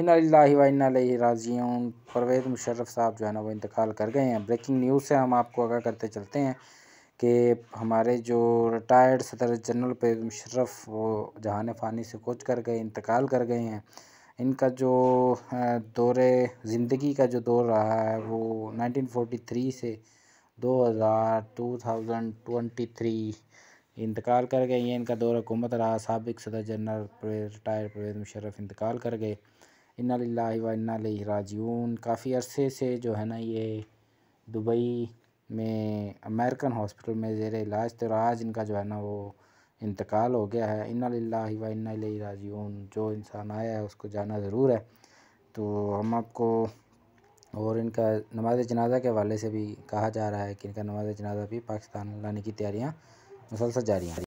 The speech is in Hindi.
इनाजीन परवेज़ मुशर्रफ साहब जो है ना वो इंतकाल कर गए हैं ब्रेकिंग न्यूज़ से हम आपको आगाह करते चलते हैं कि हमारे जो रिटायर्ड सदर जनरल परवेज़ मुशर्रफ वो जहान फ़ानी से कोच कर गए इंतकाल कर गए हैं इनका जो दौरे ज़िंदगी का जो दौर रहा है वो 1943 से 2000 2023 इंतकाल कर गए ये इनका दौर हुकूमत रहा सबक सदर जनरल रिटायर्ड परवेज़ मुशर्रफ इंतकाल कर गए इन्ना व इन्ना काफ़ी अरसे से जो है ना ये दुबई में अमेरिकन हॉस्पिटल में जेर इलाज थे तो और आज इनका जो है ना वो इंतकाल हो गया है इन्ना व इन्ना जो इंसान आया है उसको जाना ज़रूर है तो हम आपको और इनका नमाज जनाजा के हवाले से भी कहा जा रहा है कि इनका नमाज जनाजा भी पाकिस्तान लाने की तैयारियाँ मुसलसल जारी हैं